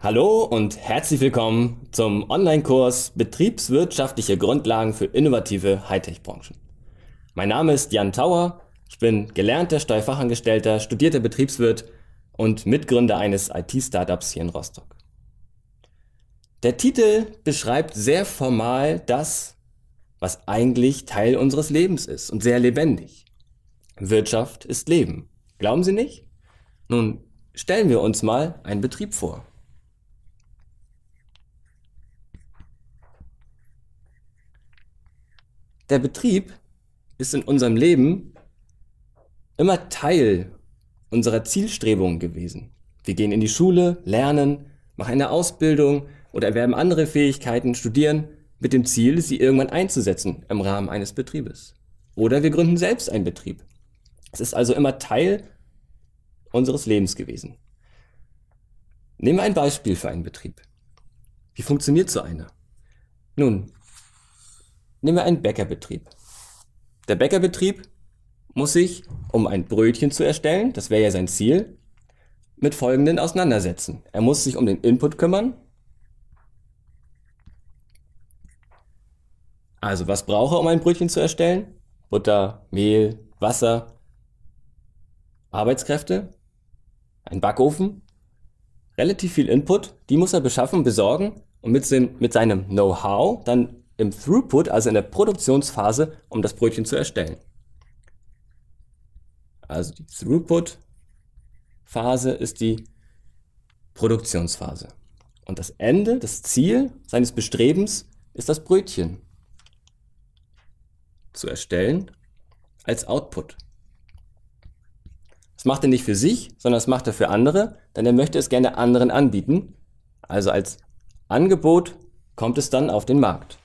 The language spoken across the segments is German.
Hallo und herzlich willkommen zum Online-Kurs Betriebswirtschaftliche Grundlagen für innovative Hightech-Branchen. Mein Name ist Jan Tauer, ich bin gelernter Steuerfachangestellter, studierter Betriebswirt und Mitgründer eines IT-Startups hier in Rostock. Der Titel beschreibt sehr formal das, was eigentlich Teil unseres Lebens ist und sehr lebendig. Wirtschaft ist Leben. Glauben Sie nicht? Nun stellen wir uns mal einen Betrieb vor. der Betrieb ist in unserem Leben immer Teil unserer Zielstrebungen gewesen. Wir gehen in die Schule, lernen, machen eine Ausbildung oder erwerben andere Fähigkeiten, studieren mit dem Ziel, sie irgendwann einzusetzen im Rahmen eines Betriebes. Oder wir gründen selbst einen Betrieb. Es ist also immer Teil unseres Lebens gewesen. Nehmen wir ein Beispiel für einen Betrieb. Wie funktioniert so einer? Nun, Nehmen wir einen Bäckerbetrieb. Der Bäckerbetrieb muss sich, um ein Brötchen zu erstellen, das wäre ja sein Ziel, mit folgenden auseinandersetzen. Er muss sich um den Input kümmern. Also, was brauche er, um ein Brötchen zu erstellen? Butter, Mehl, Wasser, Arbeitskräfte, ein Backofen, relativ viel Input, die muss er beschaffen, besorgen und mit, mit seinem Know-how dann im Throughput, also in der Produktionsphase, um das Brötchen zu erstellen. Also die Throughput-Phase ist die Produktionsphase. Und das Ende, das Ziel seines Bestrebens ist das Brötchen zu erstellen als Output. Das macht er nicht für sich, sondern das macht er für andere, denn er möchte es gerne anderen anbieten. Also als Angebot kommt es dann auf den Markt.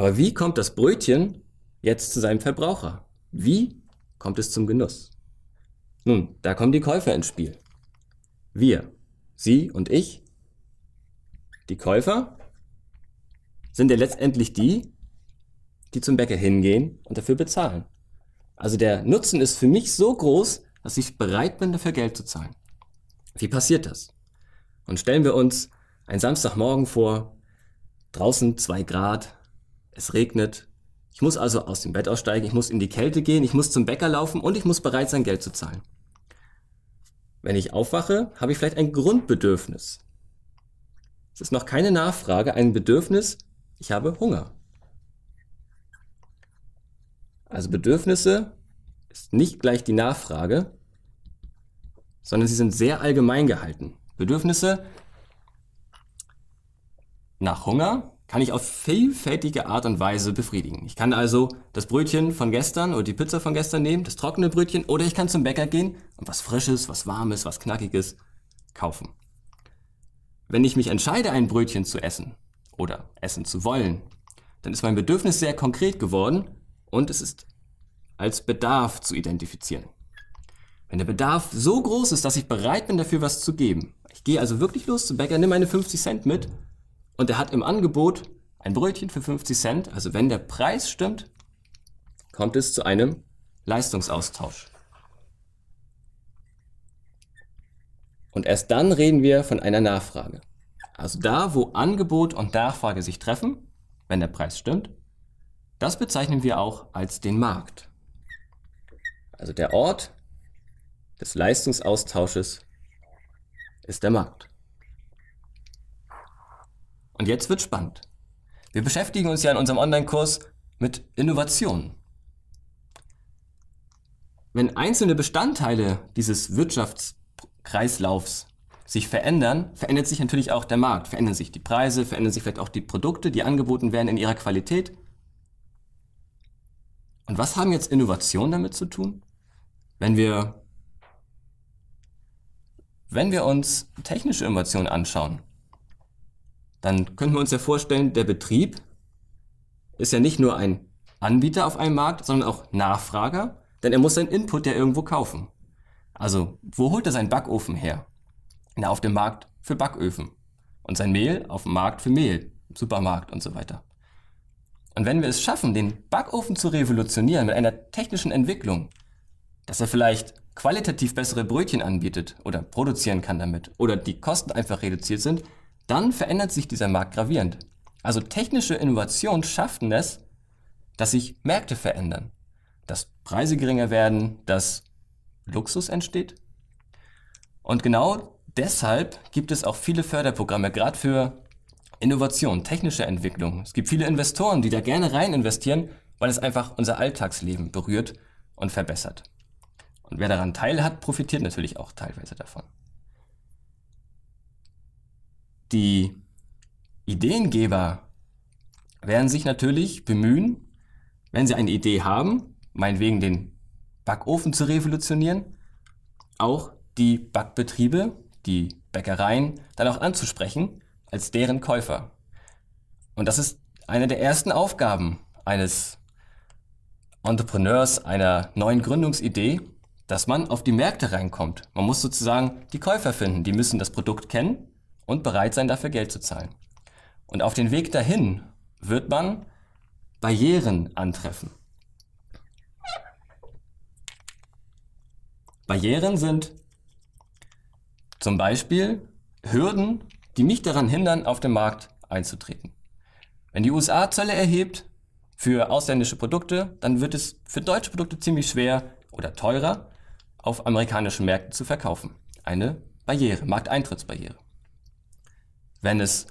Aber wie kommt das Brötchen jetzt zu seinem Verbraucher? Wie kommt es zum Genuss? Nun, da kommen die Käufer ins Spiel. Wir, Sie und ich, die Käufer, sind ja letztendlich die, die zum Bäcker hingehen und dafür bezahlen. Also der Nutzen ist für mich so groß, dass ich bereit bin, dafür Geld zu zahlen. Wie passiert das? Und stellen wir uns einen Samstagmorgen vor, draußen zwei Grad, es regnet. Ich muss also aus dem Bett aussteigen, ich muss in die Kälte gehen, ich muss zum Bäcker laufen und ich muss bereit sein, Geld zu zahlen. Wenn ich aufwache, habe ich vielleicht ein Grundbedürfnis. Es ist noch keine Nachfrage, ein Bedürfnis, ich habe Hunger. Also Bedürfnisse ist nicht gleich die Nachfrage, sondern sie sind sehr allgemein gehalten. Bedürfnisse nach Hunger kann ich auf vielfältige Art und Weise befriedigen. Ich kann also das Brötchen von gestern oder die Pizza von gestern nehmen, das trockene Brötchen, oder ich kann zum Bäcker gehen und was Frisches, was Warmes, was Knackiges kaufen. Wenn ich mich entscheide, ein Brötchen zu essen oder essen zu wollen, dann ist mein Bedürfnis sehr konkret geworden und es ist als Bedarf zu identifizieren. Wenn der Bedarf so groß ist, dass ich bereit bin, dafür was zu geben, ich gehe also wirklich los zum Bäcker, nimm meine 50 Cent mit und er hat im Angebot ein Brötchen für 50 Cent. Also wenn der Preis stimmt, kommt es zu einem Leistungsaustausch. Und erst dann reden wir von einer Nachfrage. Also da, wo Angebot und Nachfrage sich treffen, wenn der Preis stimmt, das bezeichnen wir auch als den Markt. Also der Ort des Leistungsaustausches ist der Markt. Und jetzt wird spannend. Wir beschäftigen uns ja in unserem Online-Kurs mit Innovationen. Wenn einzelne Bestandteile dieses Wirtschaftskreislaufs sich verändern, verändert sich natürlich auch der Markt, verändern sich die Preise, verändern sich vielleicht auch die Produkte, die angeboten werden in ihrer Qualität. Und was haben jetzt Innovationen damit zu tun? Wenn wir, wenn wir uns technische Innovationen anschauen, dann könnten wir uns ja vorstellen, der Betrieb ist ja nicht nur ein Anbieter auf einem Markt, sondern auch Nachfrager, denn er muss seinen Input ja irgendwo kaufen. Also, wo holt er seinen Backofen her? Na, auf dem Markt für Backöfen. Und sein Mehl auf dem Markt für Mehl, Supermarkt und so weiter. Und wenn wir es schaffen, den Backofen zu revolutionieren mit einer technischen Entwicklung, dass er vielleicht qualitativ bessere Brötchen anbietet oder produzieren kann damit oder die Kosten einfach reduziert sind, dann verändert sich dieser Markt gravierend. Also technische Innovationen schaffen es, dass sich Märkte verändern, dass Preise geringer werden, dass Luxus entsteht. Und genau deshalb gibt es auch viele Förderprogramme, gerade für Innovation, technische Entwicklung. Es gibt viele Investoren, die da gerne rein investieren, weil es einfach unser Alltagsleben berührt und verbessert. Und wer daran teilhat, profitiert natürlich auch teilweise davon die Ideengeber werden sich natürlich bemühen, wenn sie eine Idee haben, meinetwegen den Backofen zu revolutionieren, auch die Backbetriebe, die Bäckereien dann auch anzusprechen als deren Käufer. Und das ist eine der ersten Aufgaben eines Entrepreneurs einer neuen Gründungsidee, dass man auf die Märkte reinkommt. Man muss sozusagen die Käufer finden, die müssen das Produkt kennen und bereit sein, dafür Geld zu zahlen. Und auf dem Weg dahin wird man Barrieren antreffen. Barrieren sind zum Beispiel Hürden, die mich daran hindern, auf den Markt einzutreten. Wenn die USA Zölle erhebt für ausländische Produkte, dann wird es für deutsche Produkte ziemlich schwer oder teurer, auf amerikanischen Märkten zu verkaufen. Eine Barriere, Markteintrittsbarriere. Wenn es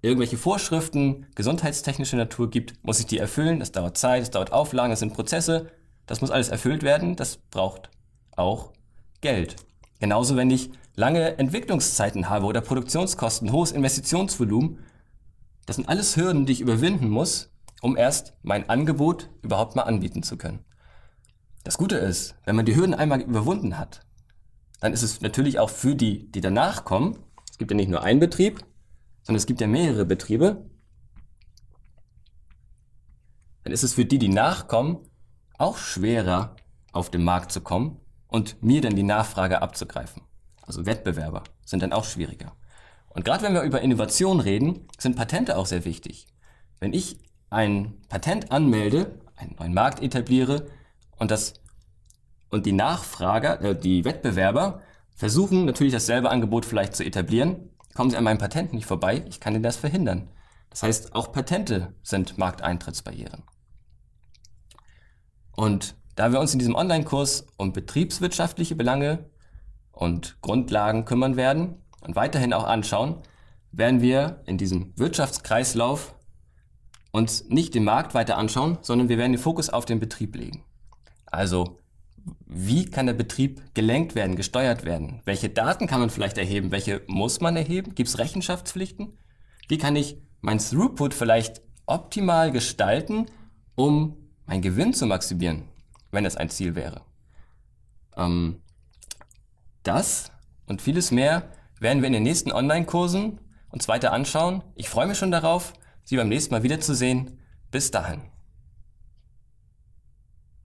irgendwelche Vorschriften gesundheitstechnischer Natur gibt, muss ich die erfüllen. Das dauert Zeit, es dauert Auflagen, es sind Prozesse. Das muss alles erfüllt werden. Das braucht auch Geld. Genauso, wenn ich lange Entwicklungszeiten habe oder Produktionskosten, hohes Investitionsvolumen. Das sind alles Hürden, die ich überwinden muss, um erst mein Angebot überhaupt mal anbieten zu können. Das Gute ist, wenn man die Hürden einmal überwunden hat, dann ist es natürlich auch für die, die danach kommen, es gibt ja nicht nur einen Betrieb, sondern es gibt ja mehrere Betriebe. Dann ist es für die, die nachkommen, auch schwerer, auf den Markt zu kommen und mir dann die Nachfrage abzugreifen. Also Wettbewerber sind dann auch schwieriger. Und gerade wenn wir über Innovation reden, sind Patente auch sehr wichtig. Wenn ich ein Patent anmelde, einen neuen Markt etabliere und das und die Nachfrager, äh, die Wettbewerber versuchen natürlich dasselbe Angebot vielleicht zu etablieren, kommen Sie an meinem Patent nicht vorbei, ich kann Ihnen das verhindern. Das heißt, auch Patente sind Markteintrittsbarrieren. Und da wir uns in diesem Online-Kurs um betriebswirtschaftliche Belange und Grundlagen kümmern werden und weiterhin auch anschauen, werden wir in diesem Wirtschaftskreislauf uns nicht den Markt weiter anschauen, sondern wir werden den Fokus auf den Betrieb legen. Also wie kann der Betrieb gelenkt werden, gesteuert werden? Welche Daten kann man vielleicht erheben? Welche muss man erheben? Gibt es Rechenschaftspflichten? Wie kann ich mein Throughput vielleicht optimal gestalten, um meinen Gewinn zu maximieren, wenn es ein Ziel wäre? Ähm, das und vieles mehr werden wir in den nächsten Online-Kursen uns weiter anschauen. Ich freue mich schon darauf, Sie beim nächsten Mal wiederzusehen. Bis dahin.